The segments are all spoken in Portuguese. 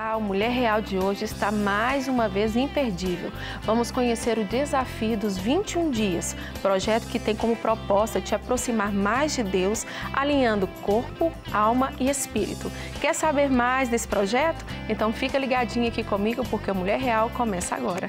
Olá, o Mulher Real de hoje está mais uma vez imperdível. Vamos conhecer o desafio dos 21 dias, projeto que tem como proposta te aproximar mais de Deus, alinhando corpo, alma e espírito. Quer saber mais desse projeto? Então fica ligadinho aqui comigo porque a Mulher Real começa agora.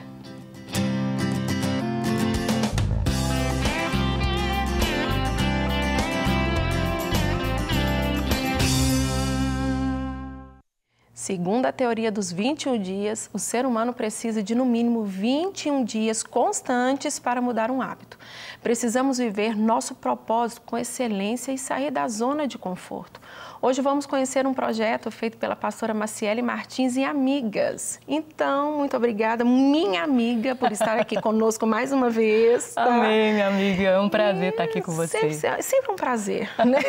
Segundo a teoria dos 21 dias, o ser humano precisa de no mínimo 21 dias constantes para mudar um hábito. Precisamos viver nosso propósito com excelência e sair da zona de conforto. Hoje vamos conhecer um projeto feito pela pastora Maciele Martins e amigas. Então, muito obrigada, minha amiga, por estar aqui conosco mais uma vez. Tá? Amém, minha amiga. É um prazer e tá estar aqui com você. Sempre, sempre um prazer, né?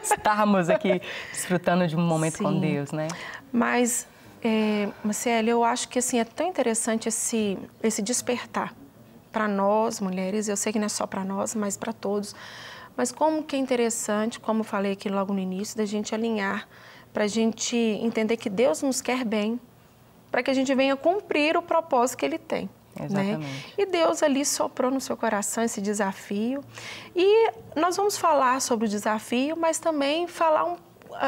Estarmos aqui desfrutando de um momento Sim. com Deus, né? Mas, é, Maciele, eu acho que assim, é tão interessante esse, esse despertar para nós, mulheres. Eu sei que não é só para nós, mas para todos mas como que é interessante, como eu falei aqui logo no início, da gente alinhar, para a gente entender que Deus nos quer bem, para que a gente venha cumprir o propósito que Ele tem. Né? Exatamente. Né? E Deus ali soprou no seu coração esse desafio. E nós vamos falar sobre o desafio, mas também falar um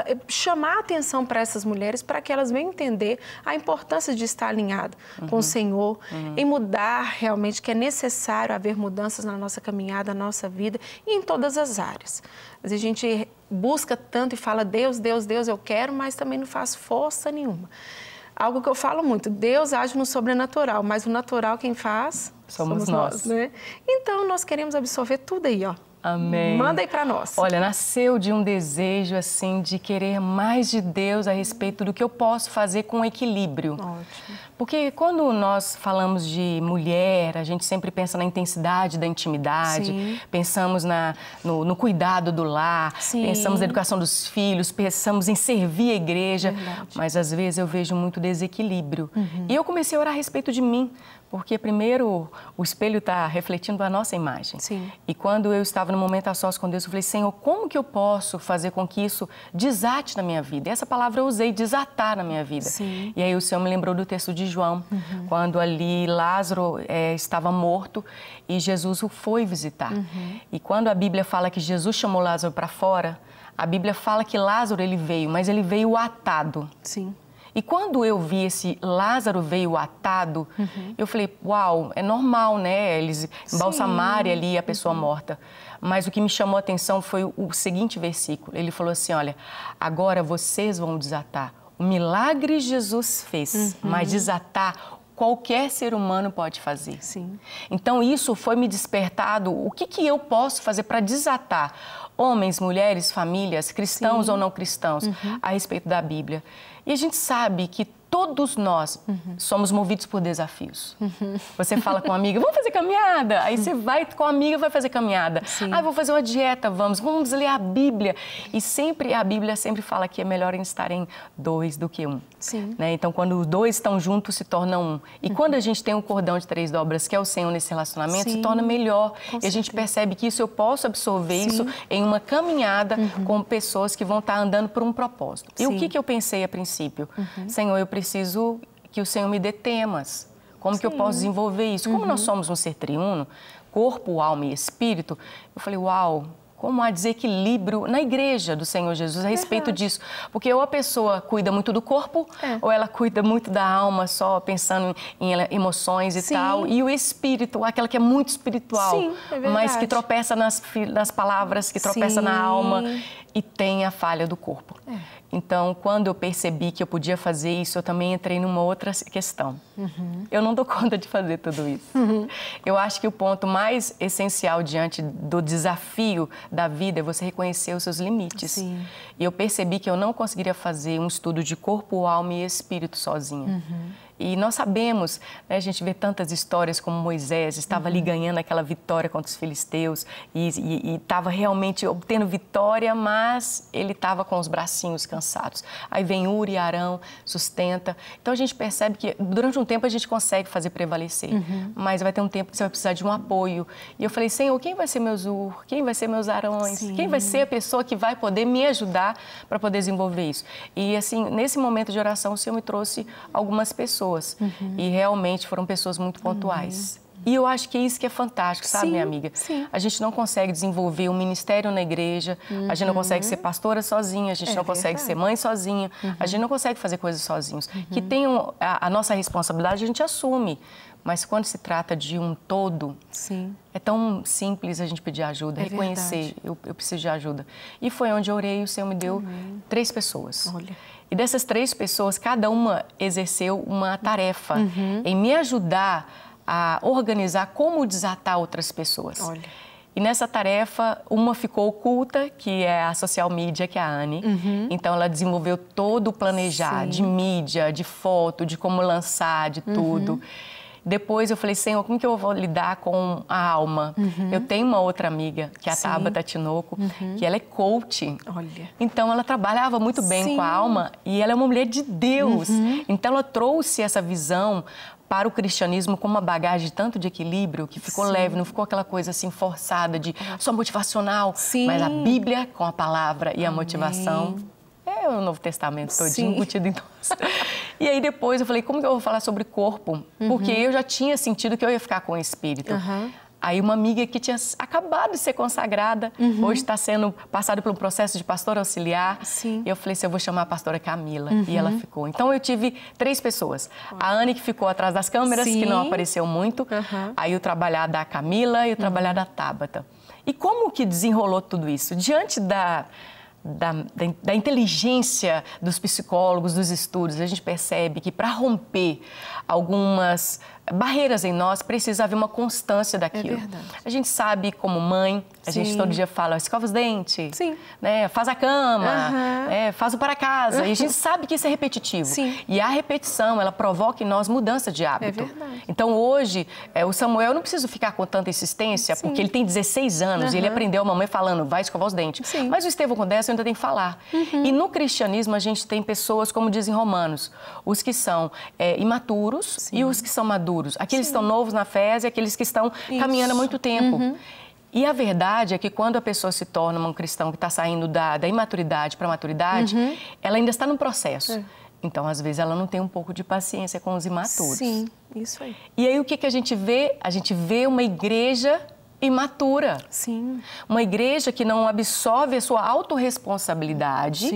eh, chamar atenção para essas mulheres para que elas venham entender a importância de estar alinhada uhum. com o uhum. Senhor, uhum. em mudar realmente que é necessário haver mudanças na nossa caminhada, na nossa vida e em todas as áreas. Mas a gente busca tanto e fala Deus, Deus, Deus, eu quero, mas também não faz força nenhuma. Algo que eu falo muito, Deus age no sobrenatural, mas o natural quem faz somos, somos nós. nós né? Então nós queremos absorver tudo aí, ó, Amém. Manda aí para nós. Olha, nasceu de um desejo assim de querer mais de Deus a respeito do que eu posso fazer com equilíbrio. Ótimo. Porque quando nós falamos de mulher, a gente sempre pensa na intensidade da intimidade, Sim. pensamos na, no, no, cuidado do lar, Sim. pensamos na educação dos filhos, pensamos em servir a igreja, Verdade. mas às vezes eu vejo muito desequilíbrio. Uhum. E eu comecei a orar a respeito de mim, porque primeiro o espelho está refletindo a nossa imagem. Sim. E quando eu estava no momento a sós com Deus, eu falei, Senhor, como que eu posso fazer com que isso desate na minha vida? E essa palavra eu usei, desatar na minha vida. Sim. E aí o Senhor me lembrou do texto de João, uhum. quando ali Lázaro é, estava morto e Jesus o foi visitar. Uhum. E quando a Bíblia fala que Jesus chamou Lázaro para fora, a Bíblia fala que Lázaro ele veio, mas ele veio atado. Sim. E quando eu vi esse Lázaro veio atado, uhum. eu falei, uau, é normal, né? Eles embalsamarem ali a pessoa uhum. morta. Mas o que me chamou a atenção foi o seguinte versículo. Ele falou assim, olha, agora vocês vão desatar o milagre Jesus fez, uhum. mas desatar qualquer ser humano pode fazer. Sim. Então isso foi me despertado. O que, que eu posso fazer para desatar homens, mulheres, famílias, cristãos Sim. ou não cristãos, uhum. a respeito da Bíblia? E a gente sabe que todos nós uhum. somos movidos por desafios. Uhum. Você fala com a amiga, vamos fazer caminhada. Aí você vai com a amiga vai fazer caminhada. Aí Ah, vou fazer uma dieta, vamos, vamos ler a Bíblia. E sempre a Bíblia sempre fala que é melhor estarem dois do que um. Né? Então, quando os dois estão juntos, se torna um. E uhum. quando a gente tem um cordão de três dobras, que é o Senhor nesse relacionamento, Sim. se torna melhor. Com e certeza. a gente percebe que isso eu posso absorver Sim. isso em uma caminhada uhum. com pessoas que vão estar andando por um propósito. E o que, que eu pensei a princípio? Uhum. Senhor, eu preciso que o Senhor me dê temas. Como Sim. que eu posso desenvolver isso? Como nós uhum. somos um ser triuno, corpo, alma e espírito, eu falei, uau, como há desequilíbrio na igreja do Senhor Jesus a respeito disso. Porque ou a pessoa cuida muito do corpo, é. ou ela cuida muito da alma, só pensando em emoções e Sim. tal. E o espírito, aquela que é muito espiritual, Sim, é mas que tropeça nas, nas palavras, que tropeça Sim. na alma e tem a falha do corpo. É. Então, quando eu percebi que eu podia fazer isso, eu também entrei numa outra questão. Uhum. Eu não dou conta de fazer tudo isso. Uhum. Eu acho que o ponto mais essencial diante do desafio da vida é você reconhecer os seus limites. Sim. E eu percebi que eu não conseguiria fazer um estudo de corpo, alma e espírito sozinha. Uhum. E nós sabemos, né, a gente vê tantas histórias como Moisés estava ali uhum. ganhando aquela vitória contra os filisteus e estava realmente obtendo vitória, mas ele estava com os bracinhos cansados. Aí vem Uri e Arão, sustenta. Então a gente percebe que durante um tempo a gente consegue fazer prevalecer, uhum. mas vai ter um tempo que você vai precisar de um apoio. E eu falei, Senhor, quem vai ser meus Ur? Quem vai ser meus Arões? Sim. Quem vai ser a pessoa que vai poder me ajudar para poder desenvolver isso? E assim, nesse momento de oração, o Senhor me trouxe algumas pessoas pessoas. Uhum. E realmente foram pessoas muito pontuais. Uhum. E eu acho que é isso que é fantástico, sabe, sim, minha amiga? Sim. A gente não consegue desenvolver um ministério na igreja, uhum. a gente não uhum. consegue ser pastora sozinha, a gente é não verdade. consegue ser mãe sozinha, uhum. a gente não consegue fazer coisas sozinhos. Uhum. Que tenham a, a, nossa responsabilidade, a gente assume. Mas quando se trata de um todo, sim. é tão simples a gente pedir ajuda, é reconhecer, eu, eu, preciso de ajuda. E foi onde eu orei e o Senhor me deu três pessoas. Olha. E dessas três pessoas, cada uma exerceu uma tarefa uhum. em me ajudar a organizar como desatar outras pessoas. Olha. E nessa tarefa, uma ficou oculta, que é a social media, que é a Anne. Uhum. Então, ela desenvolveu todo o planejar Sim. de mídia, de foto, de como lançar, de uhum. tudo. Uhum. Depois eu falei, Senhor, como que eu vou lidar com a alma? Uhum. Eu tenho uma outra amiga, que é a Sim. Tabata Tinoco, uhum. que ela é coach. Olha. Então ela trabalhava muito bem Sim. com a alma e ela é uma mulher de Deus. Uhum. Então ela trouxe essa visão para o cristianismo com uma bagagem tanto de equilíbrio que ficou Sim. leve, não ficou aquela coisa assim forçada de só motivacional, Sim. mas a Bíblia com a palavra e a Amém. motivação é o Novo Testamento todinho embutido em nós. E aí depois eu falei, como que eu vou falar sobre corpo? Uhum. Porque uhum. eu já tinha sentido que eu ia ficar com o espírito. Uhum. Aí uma amiga que tinha acabado de ser consagrada, uhum. hoje está sendo passada por um processo de pastora auxiliar. Sim. E eu falei assim, eu vou chamar a pastora Camila. Uhum. E ela uhum. ficou. Então eu tive três pessoas. A Anne que ficou atrás das câmeras, Sim. que não apareceu muito. Aí o trabalhar da Camila e o trabalhar uhum. da Tabata. E como que desenrolou tudo isso? Diante da da, da, da, inteligência dos psicólogos, dos estudos, a gente percebe que para romper algumas barreiras em nós, precisa haver uma constância daquilo. É a gente sabe como mãe, a Sim. gente todo dia fala, escova os dentes, Sim. Né, faz a cama, uhum. faz o para casa. E a gente sabe que isso é repetitivo. Sim. E a repetição, ela provoca em nós mudança de é hábito. É então hoje, é, o Samuel, eu não preciso ficar com tanta insistência, porque ele tem 16 anos uhum. e ele aprendeu a mamãe falando, vai escovar os dentes. Mas o Estevão com 10 ainda tem que falar. Uhum. E no cristianismo a gente tem pessoas, como dizem romanos, os que são é, imaturos e os que são maduros maduros. Aqueles que estão novos na fé e aqueles que estão Isso. caminhando há muito tempo. Uhum. E a verdade é que quando a pessoa se torna um cristão que está saindo da, da imaturidade para a maturidade, uhum. ela ainda está no processo. É. Então, às vezes, ela não tem um pouco de paciência com os imaturos. Sim, isso aí. E aí, o que, que a gente vê? A gente vê uma igreja imatura. Sim. Uma igreja que não absorve a sua autorresponsabilidade,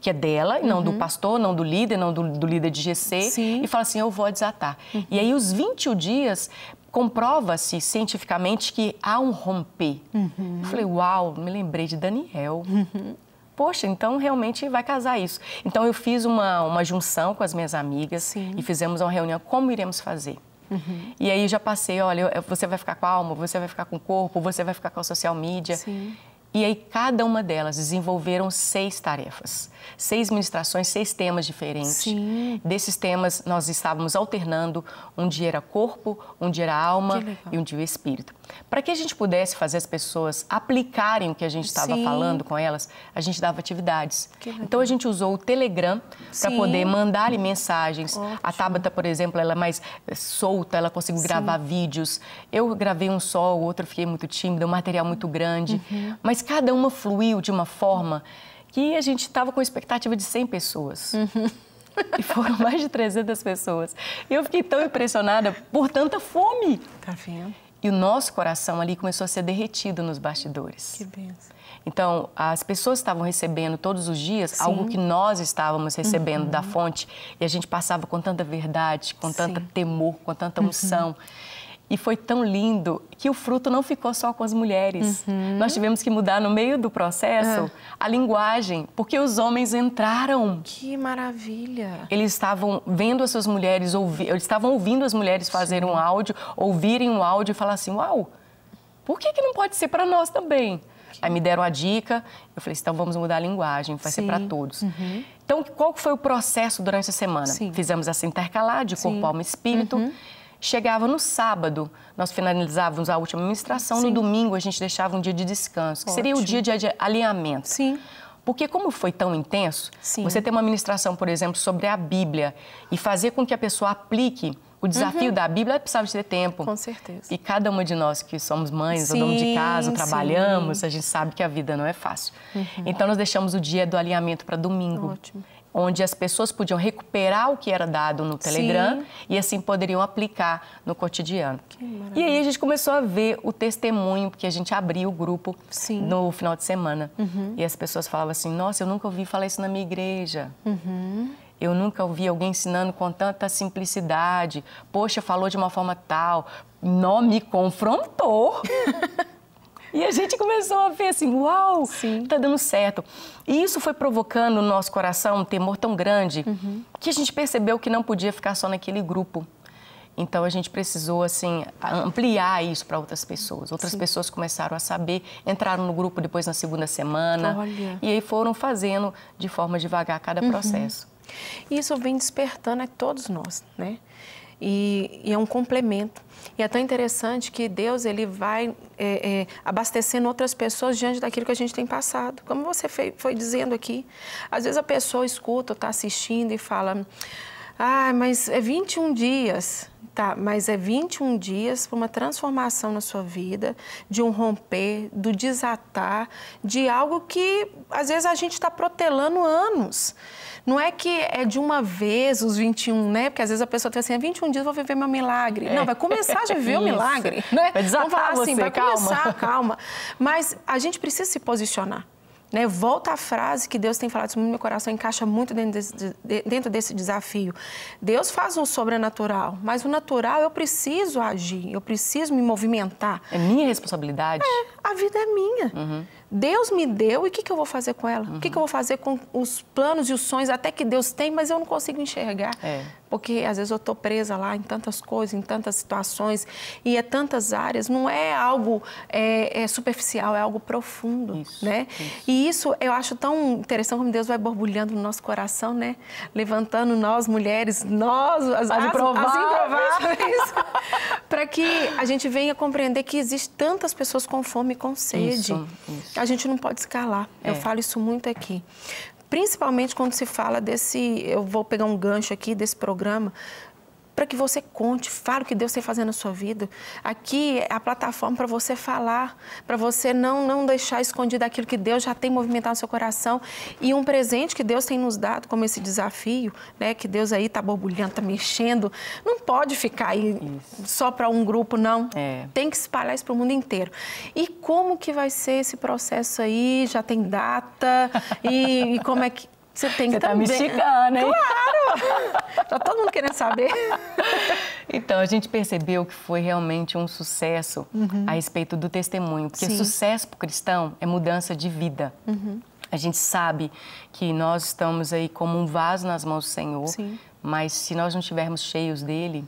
que é dela, não do uhum. pastor, não do líder, não do, do líder de GC, Sim. e fala assim, eu vou desatar. Uhum. E aí os 21 dias comprova-se cientificamente que há um romper. Uhum. Eu falei, uau, me lembrei de Daniel. Uhum. Poxa, então realmente vai casar isso. Então eu fiz uma, uma junção com as minhas amigas e fizemos uma reunião, como iremos fazer? Uhum. E aí já passei, olha, você vai ficar com a alma, você vai ficar com o corpo, você vai ficar com a social media. Sim. E aí cada uma delas desenvolveram seis tarefas, seis ministrações, seis temas diferentes. Sim. Desses temas nós estávamos alternando, um dia era corpo, um dia era alma e um dia espírito. Para que a gente pudesse fazer as pessoas aplicarem o que a gente estava falando com elas, a gente dava atividades. Então a gente usou o Telegram para poder mandar ali mensagens. Ótimo. A Tabata, por exemplo, ela é mais eh, solta, ela conseguiu gravar vídeos. Eu gravei um só, o outro fiquei muito tímida, um material muito grande. Uhum. Mas cada uma fluiu de uma forma que a gente estava com expectativa de 100 pessoas. Uhum. E foram mais de 300 pessoas. E eu fiquei tão impressionada por tanta fome. Tá vendo? E o nosso coração ali começou a ser derretido nos bastidores. Que benção. Então, as pessoas estavam recebendo todos os dias Sim. algo que nós estávamos recebendo uhum. da fonte e a gente passava com tanta verdade, com tanto temor, com tanta uhum. unção. Uhum. E foi tão lindo que o fruto não ficou só com as mulheres. Uhum. Nós tivemos que mudar no meio do processo uhum. a linguagem, porque os homens entraram. Que maravilha! Eles estavam vendo as suas mulheres, ouvi, eles estavam ouvindo as mulheres fazer um áudio, ouvirem um áudio e falar assim: Uau, por que, que não pode ser para nós também? Aí me deram a dica, eu falei, assim, então vamos mudar a linguagem, vai Sim. ser para todos. Uhum. Então, qual foi o processo durante a semana? Sim. Fizemos essa intercalar de corpo, Sim. alma e espírito. Uhum chegava no sábado, nós finalizávamos a última administração, Sim. no domingo a gente deixava um dia de descanso, que Ótimo. seria o dia de alinhamento. Sim. Porque como foi tão intenso, Sim. você tem uma administração, por exemplo, sobre a Bíblia e fazer com que a pessoa aplique o desafio uhum. da Bíblia precisava ter tempo. Com certeza. E cada uma de nós que somos mães, ou andamos de casa, trabalhamos, sim. a gente sabe que a vida não é fácil. Uhum. Então, nós deixamos o dia do alinhamento para domingo. Ótimo onde as pessoas podiam recuperar o que era dado no Telegram Sim. e assim poderiam aplicar no cotidiano. E aí a gente começou a ver o testemunho, porque a gente abriu o grupo Sim. no final de semana. Uhum. E as pessoas falavam assim: nossa, eu nunca ouvi falar isso na minha igreja. Uhum. Eu nunca ouvi alguém ensinando com tanta simplicidade. Poxa, falou de uma forma tal. Não me confrontou. E a gente começou a ver assim, uau, Sim. tá dando certo. E isso foi provocando no nosso coração um temor tão grande uhum. que a gente percebeu que não podia ficar só naquele grupo. Então a gente precisou assim ampliar isso para outras pessoas. Outras Sim. pessoas começaram a saber, entraram no grupo depois na segunda semana Olha. e aí foram fazendo de forma devagar cada uhum. processo. Isso vem despertando a todos nós, né? E, e é um complemento e é tão interessante que Deus ele vai é, é, abastecendo outras pessoas diante daquilo que a gente tem passado. Como você foi dizendo aqui, às vezes a pessoa escuta está assistindo e fala ah, mas é 21 dias. Tá, mas é 21 dias para uma transformação na sua vida, de um romper, do desatar, de algo que às vezes a gente está protelando anos. Não é que é de uma vez os 21, né? Porque às vezes a pessoa tem assim, é 21 dias, vou viver meu milagre. É. Não, vai começar a viver o milagre, né? Vai desatar Vamos falar assim, você, vai calma. começar, calma. Mas a gente precisa se posicionar. Né? Volta à frase que Deus tem falado sobre o meu coração, encaixa muito dentro desse, dentro desse desafio. Deus faz um sobrenatural, mas o natural eu preciso agir, eu preciso me movimentar. É minha responsabilidade? É, a vida é minha. Uhum. Deus me deu e o que, que, eu vou fazer com ela? O uhum. que, que, eu vou fazer com os planos e os sonhos até que Deus tem, mas eu não consigo enxergar? É porque às vezes eu estou presa lá em tantas coisas, em tantas situações e é tantas áreas. Não é algo é, é superficial, é algo profundo, isso, né? Isso. E isso eu acho tão interessante como Deus vai borbulhando no nosso coração, né? Levantando nós mulheres, nós as, as improváveis, para que a gente venha compreender que existe tantas pessoas com fome e com sede. Isso, a gente não pode escalar. É. Eu falo isso muito aqui principalmente quando se fala desse, eu vou pegar um gancho aqui desse programa, para que você conte, fale o que Deus tem fazendo na sua vida. Aqui é a plataforma para você falar, para você não, não deixar escondido aquilo que Deus já tem movimentado no seu coração. E um presente que Deus tem nos dado, como esse desafio, né, que Deus aí está borbulhando, está mexendo, não pode ficar aí isso. só para um grupo, não. É. Tem que espalhar isso para o mundo inteiro. E como que vai ser esse processo aí? Já tem data? e, e como é que... Você tem Você que tá também... me chegando, hein? Claro! Está todo mundo querendo saber. Então, a gente percebeu que foi realmente um sucesso uhum. a respeito do testemunho, porque Sim. sucesso para o cristão é mudança de vida. Uhum. A gente sabe que nós estamos aí como um vaso nas mãos do Senhor, Sim. mas se nós não estivermos cheios dele,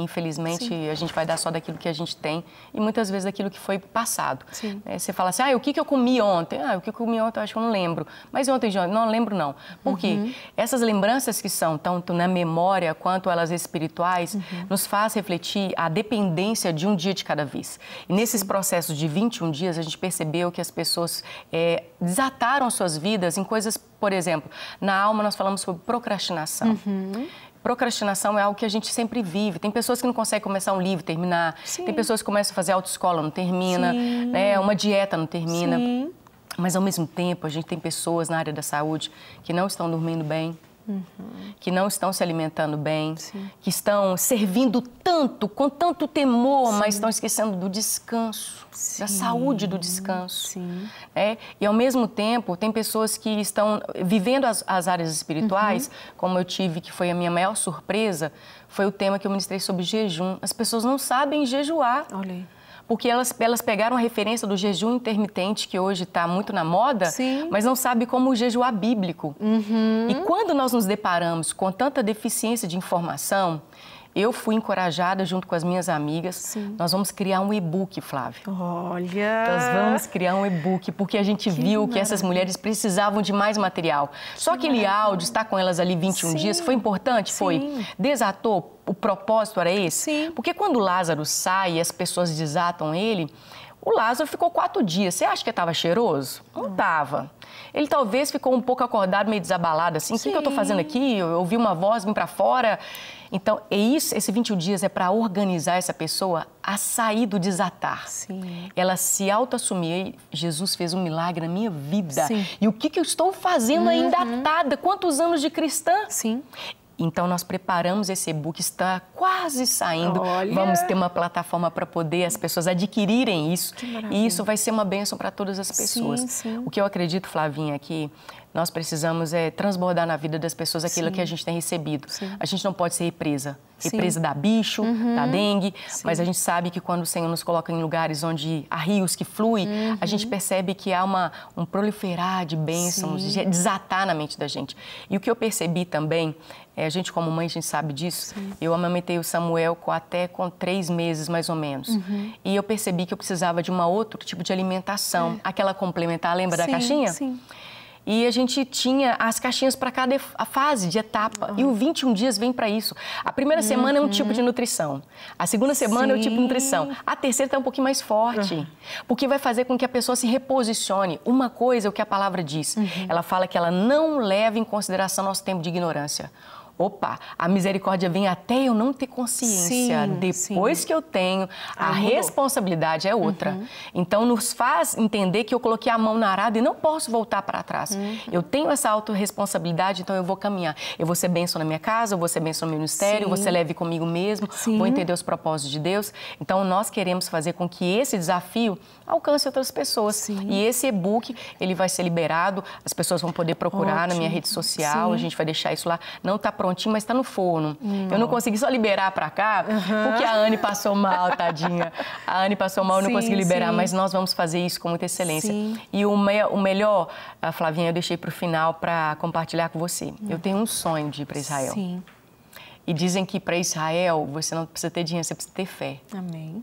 Infelizmente, Sim. a gente vai dar só daquilo que a gente tem e muitas vezes daquilo que foi passado. É, você fala assim, ah, o que, que eu comi ontem? Ah, o que eu comi ontem, eu acho que eu não lembro. Mas ontem, não lembro não. Por quê? Uhum. Essas lembranças que são tanto na memória quanto elas espirituais, uhum. nos faz refletir a dependência de um dia de cada vez. E nesses processos de 21 dias, a gente percebeu que as pessoas é, desataram suas vidas em coisas, por exemplo, na alma nós falamos sobre procrastinação. Uhum procrastinação é algo que a gente sempre vive. Tem pessoas que não conseguem começar um livro, terminar. Sim. Tem pessoas que começam a fazer autoescola, não termina. Né? Uma dieta não termina. Sim. Mas, ao mesmo tempo, a gente tem pessoas na área da saúde que não estão dormindo bem, uhum. que não estão se alimentando bem, Sim. que estão servindo tanto, com tanto temor, Sim. mas estão esquecendo do descanso, Sim. da saúde do descanso. É, e ao mesmo tempo, tem pessoas que estão vivendo as, as áreas espirituais, uhum. como eu tive, que foi a minha maior surpresa, foi o tema que eu ministrei sobre jejum. As pessoas não sabem jejuar. Olha aí porque elas, elas pegaram a referência do jejum intermitente, que hoje está muito na moda, Sim. mas não sabe como jejuar é bíblico. Uhum. E quando nós nos deparamos com tanta deficiência de informação, eu fui encorajada junto com as minhas amigas. Sim. Nós vamos criar um e-book, Flávio. Olha! Nós vamos criar um e-book, porque a gente que viu maravilha. que essas mulheres precisavam de mais material. Que Só aquele maravilha. áudio, estar com elas ali 21 Sim. dias, foi importante? Sim. Foi. Desatou? O propósito era esse? Sim. Porque quando Lázaro sai e as pessoas desatam ele, o Lázaro ficou quatro dias. Você acha que estava cheiroso? Não estava. Ele talvez ficou um pouco acordado, meio desabalado, assim. O que, que eu estou fazendo aqui? Eu ouvi uma voz, vim para fora. Então, é isso, esse 21 dias é para organizar essa pessoa a sair do desatar. Sim. Ela se autoassumir. Jesus fez um milagre na minha vida. Sim. E o que, que eu estou fazendo uhum. ainda atada? Quantos anos de cristã? Sim. Então nós preparamos esse e-book, está quase saindo. Olha. Vamos ter uma plataforma para poder as pessoas adquirirem isso. E isso vai ser uma bênção para todas as pessoas. Sim, sim. O que eu acredito, Flavinha, é que nós precisamos é, transbordar na vida das pessoas aquilo Sim. que a gente tem recebido. Sim. A gente não pode ser represa. Represa Sim. da bicho, uhum. da dengue, mas a gente sabe que quando o Senhor nos coloca em lugares onde há rios que fluem, uhum. a gente uhum. percebe que há uma, um proliferar de bênçãos, de desatar na mente da gente. E o que eu percebi também, é, a gente como mãe, a gente sabe disso, eu amamentei o Samuel com, até com três meses, mais ou menos. Uhum. E eu percebi que eu precisava de um outro tipo de alimentação, é. aquela complementar, lembra da caixinha? Sim. E a gente tinha as caixinhas para cada fase de etapa. Uhum. E o 21 dias vem para isso. A primeira uhum. semana é um tipo de uhum. nutrição. A segunda semana Sim. é o tipo de nutrição. A terceira está um pouquinho mais forte. Uhum. Porque vai fazer com que a pessoa se reposicione. Uma coisa é o que a palavra diz. Uhum. Ela fala que ela não leva em consideração nosso tempo de ignorância opa, a misericórdia vem até eu não ter consciência. Sim, Depois sim. que eu tenho, é a responsabilidade é outra. Uhum. Então, nos faz entender que eu coloquei a mão na arada e não posso voltar para trás. Uhum. Eu tenho essa autorresponsabilidade, então eu vou caminhar. Eu vou ser benção na minha casa, eu vou ser benção no meu ministério, eu vou ser leve comigo mesmo, sim. vou entender os propósitos de Deus. Então, nós queremos fazer com que esse desafio alcance outras pessoas. E esse e-book, ele vai ser liberado, as pessoas vão poder procurar Ótimo. na minha rede social, a gente vai deixar isso lá. Não está pronto prontinho, mas está no forno. Hum. Eu não consegui só liberar para cá, uhum. porque a Anne passou mal, tadinha. A Anne passou mal, eu não consegui liberar, sim. mas nós vamos fazer isso com muita excelência. Sim. E o, me, o melhor, Flavinha, eu deixei para o final para compartilhar com você. Uhum. Eu tenho um sonho de ir para Israel. Sim. E dizem que para Israel você não precisa ter dinheiro, você precisa ter fé. Amém.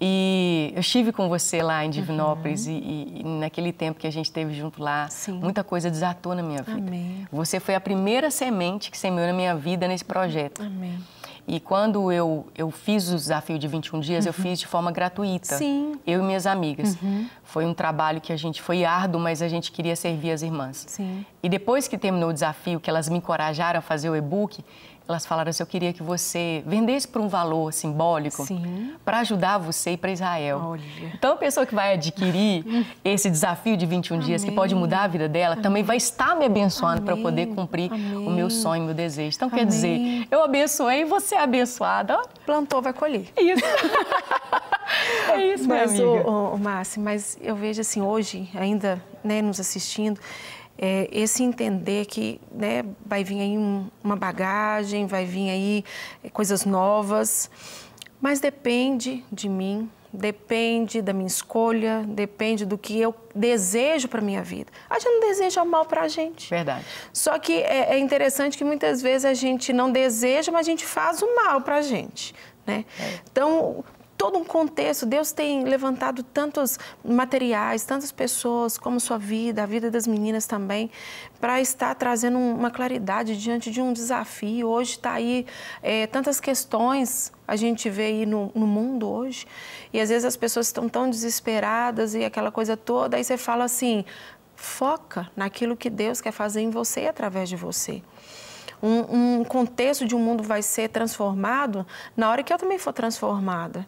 E eu estive com você lá em Divinópolis uhum. e, e, naquele tempo que a gente teve junto lá, Sim. muita coisa desatou na minha vida. Amém. Você foi a primeira semente que semeou na minha vida nesse projeto. Amém. E quando eu, eu fiz o desafio de 21 dias, uhum. eu fiz de forma gratuita. Sim. Eu e minhas amigas. Uhum. Foi um trabalho que a gente foi árduo, mas a gente queria servir as irmãs. Sim. E depois que terminou o desafio, que elas me encorajaram a fazer o e-book, elas falaram assim: eu queria que você vendesse por um valor simbólico para ajudar você e para Israel. Olha. Então, a pessoa que vai adquirir esse desafio de 21 Amém. dias, que pode mudar a vida dela, Amém. também vai estar me abençoando para poder cumprir Amém. o meu sonho, o meu desejo. Então, quer dizer, eu abençoei, você é abençoada. Plantou, vai colher. Isso. é isso, é mas, minha amiga. O, o, o Márcio, mas eu vejo assim, hoje, ainda né, nos assistindo, é, esse entender que né, vai vir aí um, uma bagagem, vai vir aí é, coisas novas, mas depende de mim, depende da minha escolha, depende do que eu desejo para minha vida. A gente não deseja o mal para a gente. Verdade. Só que é, é, interessante que muitas vezes a gente não deseja, mas a gente faz o mal para a gente. Né? É. Então, todo um contexto. Deus tem levantado tantos materiais, tantas pessoas, como sua vida, a vida das meninas também, para estar trazendo uma claridade diante de um desafio. Hoje está aí é, tantas questões a gente vê aí no, no, mundo hoje. E às vezes as pessoas estão tão desesperadas e aquela coisa toda, aí você fala assim: foca naquilo que Deus quer fazer em você e através de você. Um, um contexto de um mundo vai ser transformado na hora que eu também for transformada.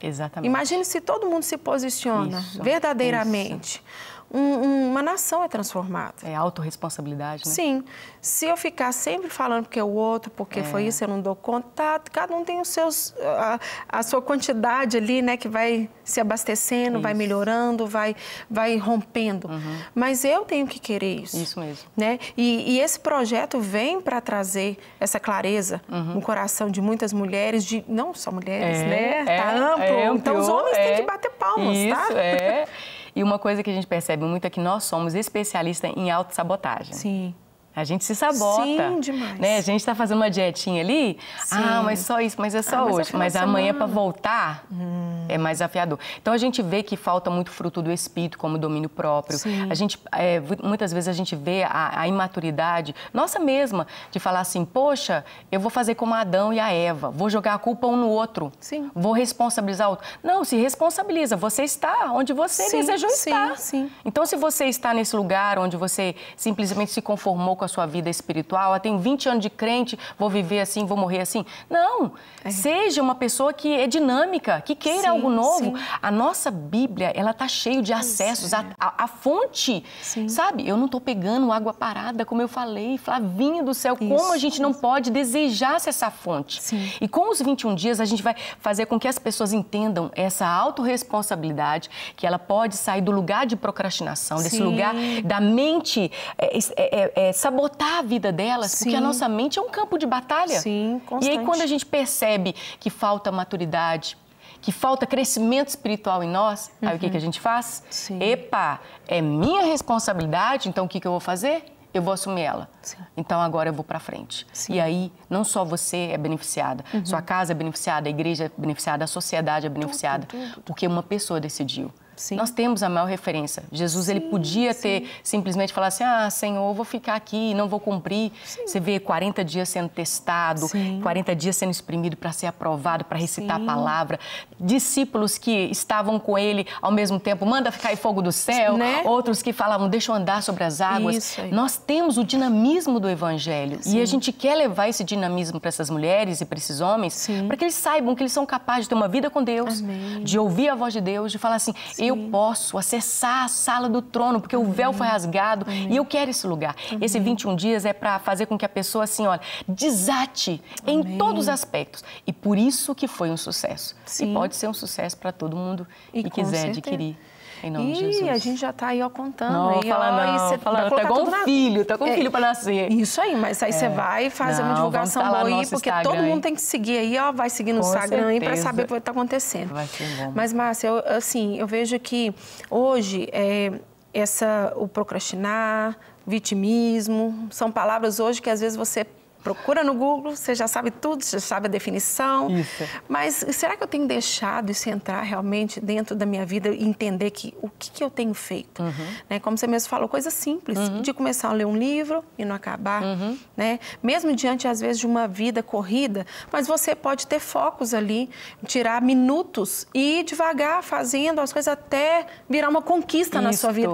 Exatamente. Imagine se todo mundo se posiciona Isso. verdadeiramente. Isso um, uma nação é transformada. É autorresponsabilidade, né? Sim. Se eu ficar sempre falando porque é o outro, porque é. foi isso, eu não dou contato, cada um tem os seus, a, a sua quantidade ali, né, que vai se abastecendo, isso. vai melhorando, vai, vai rompendo. Uhum. Mas eu tenho que querer isso. Isso mesmo. Né? E, e esse projeto vem para trazer essa clareza uhum. no coração de muitas mulheres, de não só mulheres, é, né? Tá é, tá amplo. É, então os homens têm é. que bater palmas, tá? isso, tá? É. E uma coisa que a gente percebe muito é que nós somos especialistas em autossabotagem. Sim. A gente se sabota. Sim, demais. Né? A gente está fazendo uma dietinha ali. Ah, sim. Ah, mas só isso, mas é só ah, é hoje. Mas, amanhã para voltar hum. é mais afiador. Então a gente vê que falta muito fruto do espírito, como domínio próprio. Sim. A gente é, muitas vezes a gente vê a, a, imaturidade nossa mesma de falar assim, poxa, eu vou fazer como Adão e a Eva, vou jogar a culpa um no outro, Sim. vou responsabilizar o outro. Não, se responsabiliza. Você está onde você desejou estar. Então se você está nesse lugar onde você simplesmente se conformou com com a sua vida espiritual, ah, tenho 20 anos de crente, vou viver assim, vou morrer assim. Não, é. seja uma pessoa que é dinâmica, que queira sim, algo novo. Sim. A nossa Bíblia, ela tá cheia de acessos, é. a, a, a, fonte, sim. sabe? Eu não estou pegando água parada, como eu falei, Flavinho do céu, Isso. como a gente não pode desejar essa fonte. E com os 21 dias, a gente vai fazer com que as pessoas entendam essa autorresponsabilidade, que ela pode sair do lugar de procrastinação, desse lugar da mente é, é, é, sabotar a vida delas, Sim. porque a nossa mente é um campo de batalha. Sim, constante. E aí, quando a gente percebe que falta maturidade, que falta crescimento espiritual em nós, uhum. aí o que, que a uhum. gente faz? Sim. Epa, é minha responsabilidade, então o que, que eu vou fazer? eu vou assumir ela. Sim. Então agora eu vou para frente. Sim. E aí não só você é beneficiada, uhum. sua casa é beneficiada, a igreja é beneficiada, a sociedade é beneficiada, tudo, tudo. porque uma pessoa decidiu. Sim. Nós temos a maior referência. Jesus, sim, ele podia sim. ter simplesmente falado assim, ah, Senhor, vou ficar aqui, não vou cumprir. Você vê 40 dias sendo testado, sim. 40 dias sendo exprimido para ser aprovado, para recitar a palavra. Discípulos que estavam com ele ao mesmo tempo, manda cair fogo do céu. Né? Outros que falavam, deixa eu andar sobre as águas. Nós temos o dinamismo do evangelho. E a gente quer levar esse dinamismo para essas mulheres e para esses homens, para que eles saibam que eles são capazes de ter uma vida com Deus, Amém. de ouvir a voz de Deus, de falar assim Sim. eu posso acessar a sala do trono, porque o véu foi rasgado e eu quero esse lugar. Amém. Esse 21 dias é para fazer com que a pessoa, assim, olha, desate em todos os aspectos. E por isso que foi um sucesso. Sim. E pode ser um sucesso para todo mundo e que quiser certeza. adquirir. Em nome e de Jesus. a gente já está aí, ó, contando. Não, e, fala, ó, não, você fala, tá com um na... filho, tá com um é, filho para nascer. Isso aí, mas aí é. você vai fazer não, uma divulgação tá boa aí, porque Instagram, todo mundo tem que seguir aí, ó, vai seguir no com Instagram certeza. aí para saber o que está acontecendo. Vai ser bom. Mas, Márcia, eu, assim, eu vejo que hoje é, essa, o procrastinar, vitimismo, são palavras hoje que às vezes você procura no Google, você já sabe tudo, você já sabe a definição. Isso. Mas será que eu tenho deixado isso entrar realmente dentro da minha vida e entender que o que, que eu tenho feito? Uhum. Né? Como você mesmo falou, coisa simples, uhum. de começar a ler um livro e não acabar. Uhum. Né? Mesmo diante, às vezes, de uma vida corrida, mas você pode ter focos ali, tirar minutos e ir devagar fazendo as coisas até virar uma conquista na sua vida.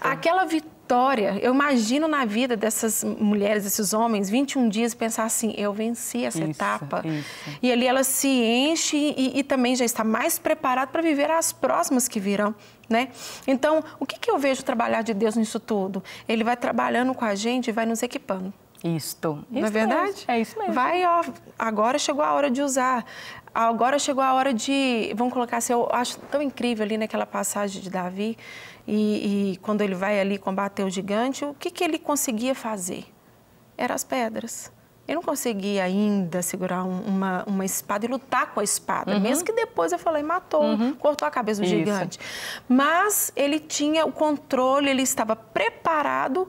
Aquela vitória vitória. Eu imagino na vida dessas mulheres, desses homens, 21 dias, pensar assim: eu venci essa isso, etapa. Isso. E ali ela se enche e, e também já está mais preparada para viver as próximas que virão. Né? Então, o que, que eu vejo trabalhar de Deus nisso tudo? Ele vai trabalhando com a gente e vai nos equipando. Isto. Não isso é verdade? Mesmo. É isso mesmo. Vai, ó, agora chegou a hora de usar. Agora chegou a hora de. Vamos colocar assim, eu acho tão incrível ali naquela passagem de Davi. E, e quando ele vai ali combater o gigante, o que, que ele conseguia fazer? Eram as pedras. Eu não conseguia ainda segurar uma, uma espada e lutar com a espada, uhum. mesmo que depois eu falei, matou, uhum. cortou a cabeça do Isso. gigante. Mas ele tinha o controle, ele estava preparado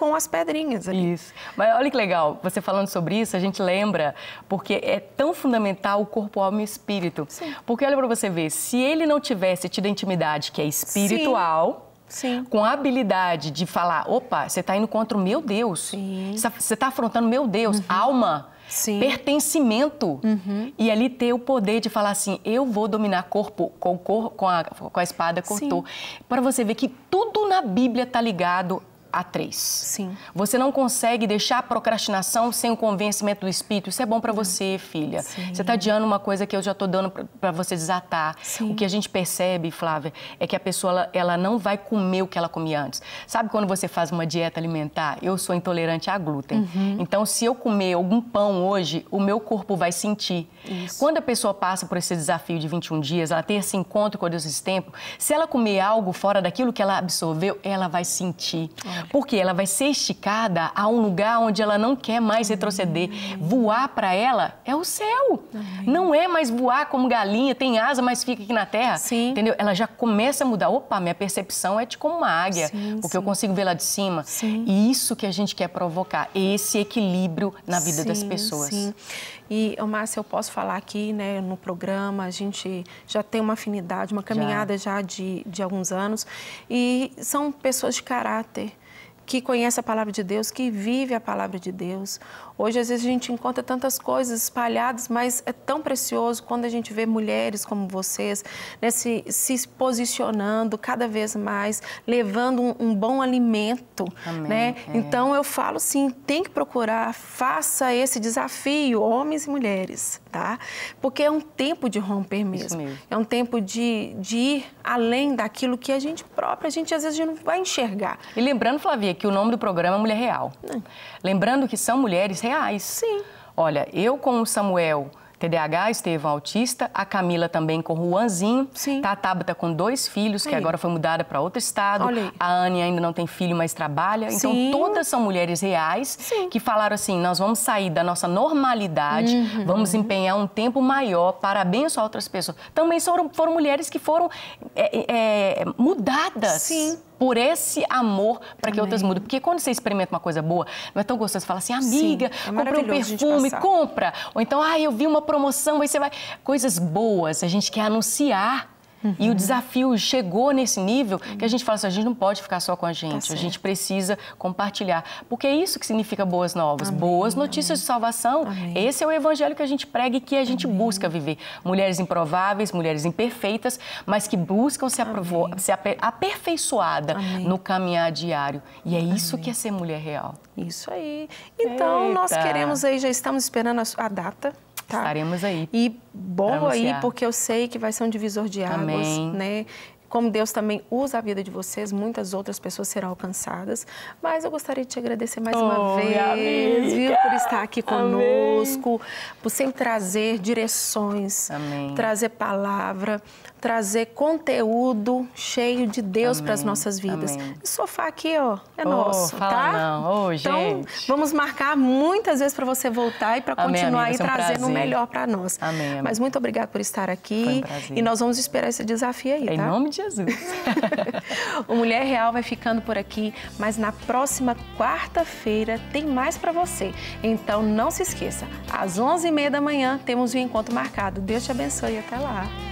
com as pedrinhas ali. Isso. Mas olha que legal, você falando sobre isso, a gente lembra, porque é tão fundamental o corpo, alma e espírito. Sim. Porque olha para você ver, se ele não tivesse tido a intimidade que é espiritual. Sim. Sim. com a habilidade de falar, opa, você está indo contra o meu Deus, Sim. você está tá afrontando meu Deus, uhum. alma, Sim. pertencimento. Uhum. E ali ter o poder de falar assim, eu vou dominar corpo com, com, a, com a espada cortou. Para você ver que tudo na Bíblia está ligado a três. Sim. Você não consegue deixar a procrastinação sem o convencimento do espírito. Isso é bom para você, filha. Sim. Você está adiando uma coisa que eu já estou dando para você desatar. Sim. O que a gente percebe, Flávia, é que a pessoa ela, ela, não vai comer o que ela comia antes. Sabe quando você faz uma dieta alimentar? Eu sou intolerante a glúten. Uhum. Então, se eu comer algum pão hoje, o meu corpo vai sentir. Isso. Quando a pessoa passa por esse desafio de 21 dias, ela tem esse encontro com Deus esse tempo, se ela comer algo fora daquilo que ela absorveu, ela vai sentir. Porque ela vai ser esticada a um lugar onde ela não quer mais retroceder. Voar para ela é o céu. Não é mais voar como galinha, tem asa, mas fica aqui na terra. Sim. Entendeu? Ela já começa a mudar. Opa, minha percepção é de como uma águia, sim, porque sim. eu consigo ver lá de cima. Sim. E isso que a gente quer provocar, esse equilíbrio na vida das pessoas. Sim. E, Márcia, eu posso falar aqui, né, no programa, a gente já tem uma afinidade, uma caminhada já, já de, de alguns anos. E são pessoas de caráter que conhece a palavra de Deus, que vive a palavra de Deus. Hoje, às vezes, a gente encontra tantas coisas espalhadas, mas é tão precioso quando a gente vê mulheres como vocês né, se, se posicionando cada vez mais, levando um, um bom alimento. Amém. Né? É. Então, eu falo assim: tem que procurar, faça esse desafio, homens e mulheres tá? Porque é um tempo de romper mesmo. mesmo. É um tempo de, de ir além daquilo que a gente própria, a gente às vezes não vai enxergar. E lembrando, Flavia, que o nome do programa é Mulher Real. Não. É. Lembrando que são mulheres reais. Sim. Olha, eu com o Samuel TDAH, Estevão autista, a Camila também com Juanzinho, tá a Tabata com dois filhos, Aí. que agora foi mudada para outro estado, a Anne ainda não tem filho, mas trabalha. Então, Sim. Então todas são mulheres reais Sim. que falaram assim, nós vamos sair da nossa normalidade, uhum. vamos empenhar um tempo maior parabéns a outras pessoas. Também foram, foram mulheres que foram é, é, é mudadas. Sim por esse amor para que outras mudem. Porque quando você experimenta uma coisa boa, não é tão gostoso. Você fala assim, amiga, Sim, é um perfume, compra. Ou então, ah, eu vi uma promoção, aí você vai. Coisas boas, a gente quer anunciar Uhum. E o desafio chegou nesse nível que a gente fala assim, a gente não pode ficar só com a gente, tá a gente precisa compartilhar. Porque é isso que significa boas novas, Amém. boas notícias Amém. de salvação. Amém. Esse é o evangelho que a gente prega e que a gente busca viver. Mulheres improváveis, mulheres imperfeitas, mas que buscam se, aprovo, se aper, aperfeiçoada no caminhar diário. E é isso que é ser mulher real. Isso aí. Então, Eita. nós queremos aí, já estamos esperando a, a data Tá. Estaremos aí. E bom aí, porque eu sei que vai ser um divisor de águas, Amém. né? Como Deus também usa a vida de vocês, muitas outras pessoas serão alcançadas. Mas eu gostaria de te agradecer mais oh, uma vez, viu, por estar aqui conosco, Amém. por sempre trazer direções, Amém. trazer palavra, trazer conteúdo cheio de Deus para as nossas vidas. Amém. O sofá aqui, ó, é oh, nosso, tá? Não. Oh, então, vamos marcar muitas vezes para você voltar e para continuar aí trazendo o melhor para nós. Amém, Mas muito obrigada por estar aqui. Um e nós vamos esperar esse desafio aí, tá? Em nome de Jesus. o Mulher Real vai ficando por aqui, mas na próxima quarta-feira tem mais para você. Então não se esqueça, às 11h30 da manhã temos um encontro marcado. Deus te abençoe e até lá.